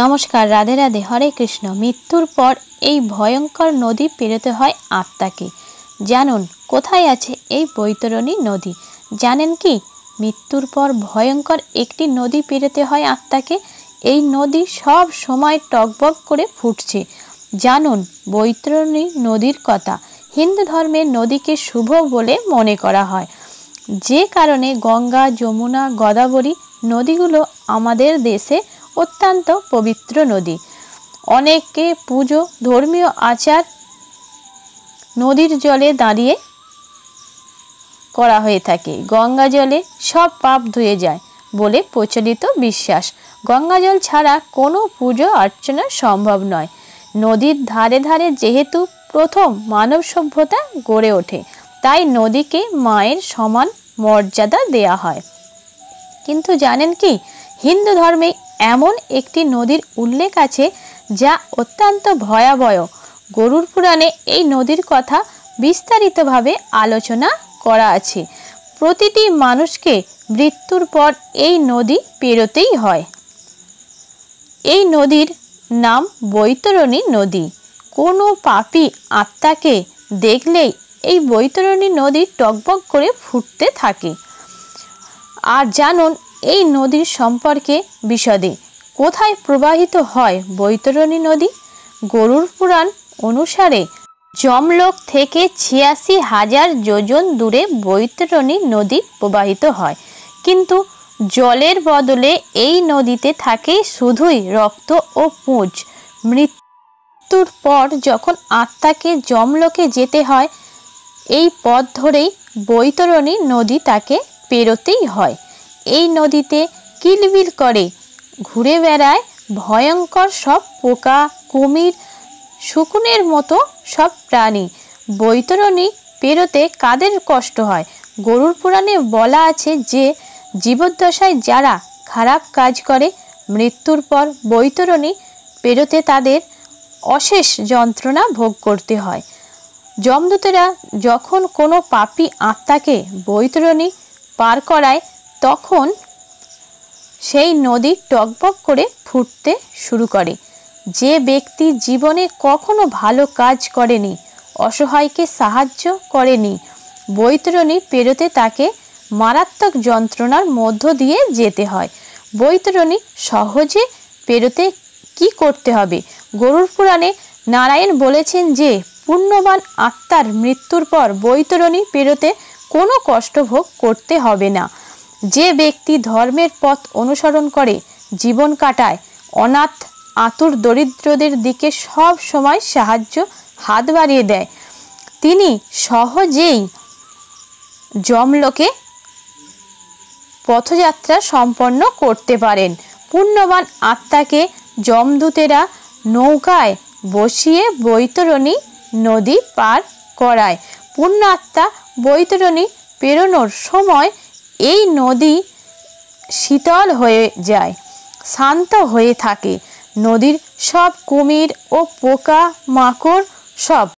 নমস্কার রাধে রাধে হরে কৃষ্ণ মৃত্যুর পর এই ভয়ঙ্কর নদী পেরোতে হয় আত্মাকে জানুন কোথায় আছে এই বৈতরণী নদী জানেন কি মৃত্যুর পর ভয়ঙ্কর একটি নদী পেরোতে হয় আত্মাকে এই নদী সব সময় টকবক করে ফুটছে জানুন বৈতরণী নদীর কথা হিন্দু ধর্মে নদীকে শুভ বলে মনে করা হয় যে কারণে গঙ্গা যমুনা গোদাবরী নদীগুলো আমাদের দেশে অত্যন্ত পবিত্র নদী অনেকে পুজো ধর্মীয় আচার নদীর জলে দাঁড়িয়ে করা হয়ে থাকে গঙ্গা জলে সব পাপ ধুয়ে যায় বলে প্রচলিত বিশ্বাস গঙ্গা জল ছাড়া কোনো পুজো অর্চনা সম্ভব নয় নদীর ধারে ধারে যেহেতু প্রথম মানব সভ্যতা গড়ে ওঠে তাই নদীকে মায়ের সমান মর্যাদা দেয়া হয় কিন্তু জানেন কি হিন্দু ধর্মে এমন একটি নদীর উল্লেখ আছে যা অত্যন্ত ভয়াবহ গরুর পুরাণে এই নদীর কথা বিস্তারিতভাবে আলোচনা করা আছে প্রতিটি মানুষকে মৃত্যুর পর এই নদী পেরোতেই হয় এই নদীর নাম বৈতরণী নদী কোনো পাপি আত্মাকে দেখলেই এই বৈতরণী নদী টকবক করে ফুটতে থাকে আর জানুন এই নদীর সম্পর্কে বিশদে কোথায় প্রবাহিত হয় বৈতরণী নদী গরুর পুরাণ অনুসারে জমলোক থেকে ছিয়াশি হাজার যোজন দূরে বৈতরণী নদী প্রবাহিত হয় কিন্তু জলের বদলে এই নদীতে থাকে শুধুই রক্ত ও পুঁজ মৃত্যুর পর যখন আত্মাকে জমলোকে যেতে হয় এই পথ ধরেই বৈতরণী নদী তাকে পেরোতেই হয় এই নদীতে কিলবিল করে ঘুরে বেড়ায় ভয়ঙ্কর সব পোকা কুমির শকুনের মতো সব প্রাণী বৈতরণী পেরোতে কাদের কষ্ট হয় গরুর পুরাণে বলা আছে যে জীবদ্দশায় যারা খারাপ কাজ করে মৃত্যুর পর বৈতরণী পেরোতে তাদের অশেষ যন্ত্রণা ভোগ করতে হয় যমদূতেরা যখন কোনো পাপি আত্মাকে বৈতরণী পার করায় তখন সেই নদী টকবক করে ফুটতে শুরু করে যে ব্যক্তি জীবনে কখনো ভালো কাজ করেনি অসহায়কে সাহায্য করেনি বৈতরণী পেরোতে তাকে মারাত্মক যন্ত্রণার মধ্য দিয়ে যেতে হয় বৈতরণী সহজে পেরোতে কি করতে হবে গরুর পুরাণে নারায়ণ বলেছেন যে পুণ্যবান আত্মার মৃত্যুর পর বৈতরণী পেরোতে কোনো কষ্ট ভোগ করতে হবে না যে ব্যক্তি ধর্মের পথ অনুসরণ করে জীবন কাটায় অনাথ আতুর দরিদ্রদের দিকে সব সময় সাহায্য হাত বাড়িয়ে দেয় তিনি সহজেই জমলোকে পথযাত্রা সম্পন্ন করতে পারেন পুণ্যবান আত্মাকে জমদূতেরা নৌকায় বসিয়ে বৈতরণী নদী পার করায় পুণ্য আত্মা বৈতরণী পেরোনোর সময় এই নদী শীতল হয়ে যায় শান্ত হয়ে থাকে নদীর সব কুমির ও পোকা মাকড় সব